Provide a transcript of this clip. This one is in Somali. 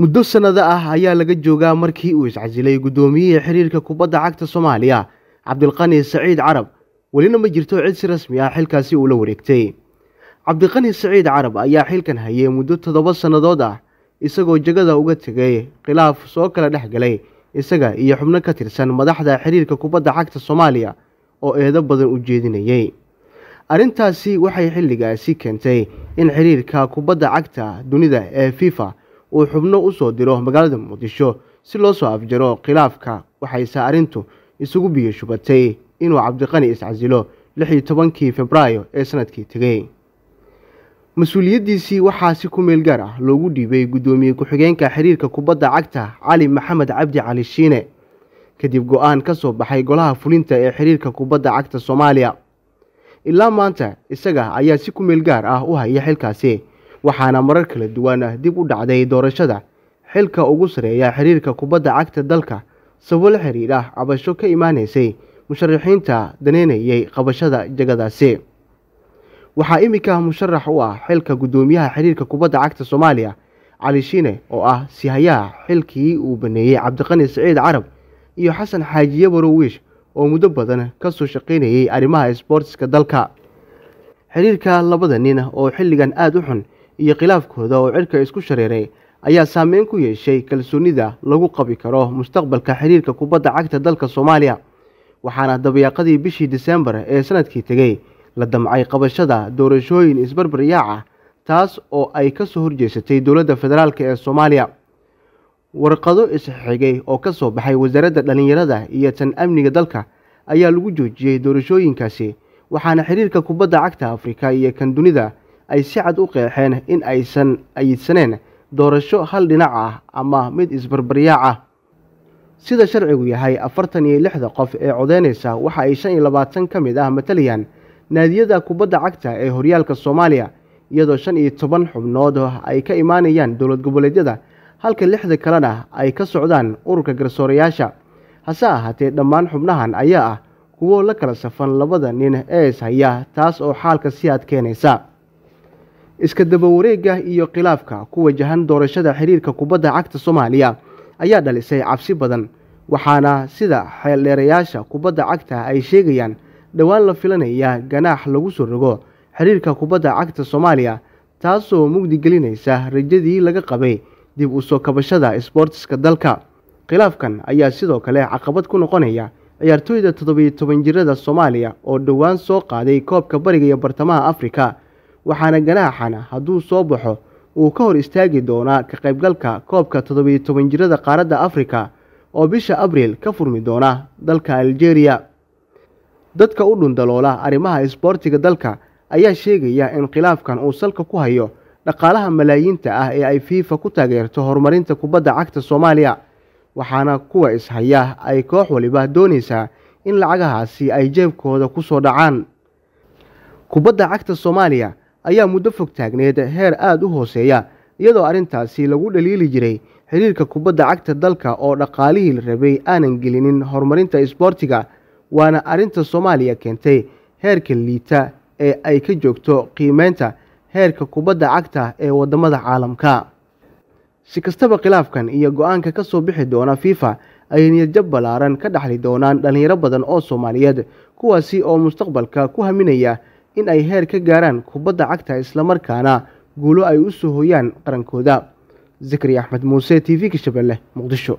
muddo sannado ah ayaa laga joogaa markii uu iscasilay guddoomiyihii xiriirka kubadda cagta soomaaliya cabdilqani saciid carab welina ma jirto cid si rasmi ah xilkaasi uula wareegtay cabdiqani saciid carab ayaa xilkan hayay muddo toddoba sannadood ah isagoo jegada uga tegay khilaaf soo kala dhex galay isaga iyo xubno ka tirsan madaxda xiriirka kubadda cagta soomaaliya oo eedo badan u jeedinayay arrintaasi waxay xilligaasi keentay in xiriirka kubadda cagta dunida ee fifa uu xubno u soo diro magaalada muqdisho si loo soo afjaro khilaafka waxayse arrintu isugu biyo shubatay inuu cabdiqani iscasilo lix iyo tobankii febraayo ee sanadkii tegey mas-uuliyaddiisii waxaa si ku meel gaar ah loogu dhiibay guddoomiye ku-xigeenka xiriirka kubadda cagta cali maxamed cabdi cali shiine kadib go-aan ka soo baxay golaha fulinta ee xiriirka kubadda cagta soomaaliya ilaa maanta isaga ayaa si ku meel gaar ah u haya xilkaasi waxaana marar kala duwan ah dib u dhacday doorashada xilka ugu sareeya xiriirka kubadda cagta dalka sababo la xiriir ah cabasho ka imaanaysay musharaxiinta daneynayay qabashada jegadaasi waxaa iminka musharax u ah xilka guddoomiyaha xiriirka kubadda cagta soomaaliya cali shiine oo ah sihayaha xilkii uu baneeyey cabdiqani siciid carab iyo xasan xaajiye barowiish oo muddo badan ka soo shaqaynayay arrimaha isboortiska dalka xiriirka labada nin ah oo xilligan aada u xun iyo khilaafkooda oo cirka isku shareeray ayaa saameyn ku yeeshay kalsoonida lagu qabi karo mustaqbalka xiriirka kubadda cagta dalka soomaaliya waxaana dabayaaqadii bishii disembar ee sanadkii tegey la damcay qabashada doorashooyin isbarbaryaaca ah, taas oo ay ka soo horjeesatay dowladda federaalk ee soomaaliya warqado isxigay oo ka soo baxay wasaaradda dhallinyarada iyo tan amniga dalka ayaa lagu joojiyey doorashooyinkaasi waxaana xiriirka kubadda cagta afrika iyo kandunida ay si cad u qeexeen in aysan ayidsaneen doorasho hal dhinac ah ama mid isbarbaryaac ah sida sharcigu yahay afartan iyo lixda qof ee codeynaysa waxa ay shan iyo labaatan ka mid ah matalayaan naadiyada kubadda cagta ee horyaalka soomaaliya iyadoo shan iyo toban xubnood ay ka imaanayaan dowlad goboleedyada halka lixda kalena ay ka socdaan ururka garsoorayaasha hase ahaatee dhammaan xubnahan ayaa ah kuwo la kala safan labada nin ee is haya taas oo xaalka sii adkeenaysa iska daba wareega iyo khilaafka ku wajahan doorashada xiriirka kubadda cagta soomaaliya ayaa dhalisay cabsi badan waxaana sida xeeldheerayaasha kubadda cagta ay sheegayaan dhowaan la filanaya ganaax lagu soo rogo xiriirka kubadda cagta soomaaliya taasoo mugdigelinaysa rajadii laga qabay dib u soo kabashada isboortiska dalka khilaafkan ayaa sidoo kale caqabad ku noqonaya ciyaartooyda toddobiyo toban jirada soomaaliya oo dhowaan soo qaaday koobka bariga iyo bartamaha afrika waxaana ganaaxana hadduu soo baxo uu ka hor istaagi doonaa ka qaybgalka koobka toddobiyo toban jirada qaaradda afrika oo bisha abriil ka furmi doona dalka aljeeriya dadka u dhundaloola arrimaha isboortiga dalka ayaa sheegaya in khilaafkan uu salka ku hayo dhaqaalaha malaayiinta ah ee ay fiifa ku taageerto horumarinta kubadda cagta soomaaliya waxaana kuwa ishaya ay koox waliba doonaysaa in lacagahaasi ay jeebkooda ku soo dhacaan kubadda cagta soomaaliya ayaa muddo fog taagneed heer aada u hooseeya iyadoo arrintaasi lagu dhaliili jiray xiriirka kubadda cagta dalka oo dhaqaalihii la rabay aanan gelinin horumarinta isboortiga waana arrinta soomaaliya keentay heerka liita ee ay ka joogto qiimeynta heerka kubadda cagta ee waddamada caalamka si kastaba khilaafkan iyo go'aanka ka soo bixi doona fifa ayay niyadjab ballaaran ka dhexli doonaan dhallinyaro badan oo soomaaliyeed kuwaasi oo mustaqbalka ku haminaya in ay heer ka gaaraan kubadda cagta islamarkaana guulo ay u soo hoyaan qarankooda zakari axmed muuse t v ka shabeelle muqdisho